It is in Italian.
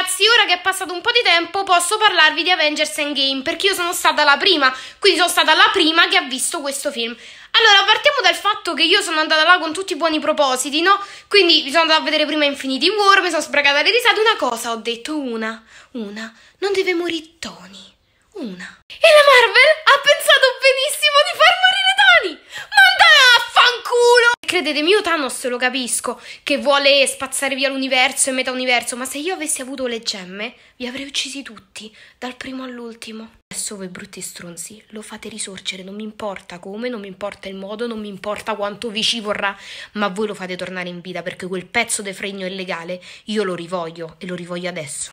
ragazzi, ora che è passato un po' di tempo posso parlarvi di Avengers Endgame perché io sono stata la prima, quindi sono stata la prima che ha visto questo film. Allora, partiamo dal fatto che io sono andata là con tutti i buoni propositi, no? Quindi mi sono andata a vedere prima Infinity War, mi sono sbracata le risate, una cosa ho detto, una, una, non deve morire Tony, una. credetemi, io Thanos lo capisco, che vuole spazzare via l'universo e metà universo, ma se io avessi avuto le gemme, vi avrei uccisi tutti, dal primo all'ultimo. Adesso voi brutti stronzi lo fate risorgere, non mi importa come, non mi importa il modo, non mi importa quanto vi ci vorrà, ma voi lo fate tornare in vita perché quel pezzo di fregno illegale io lo rivoglio e lo rivoglio adesso.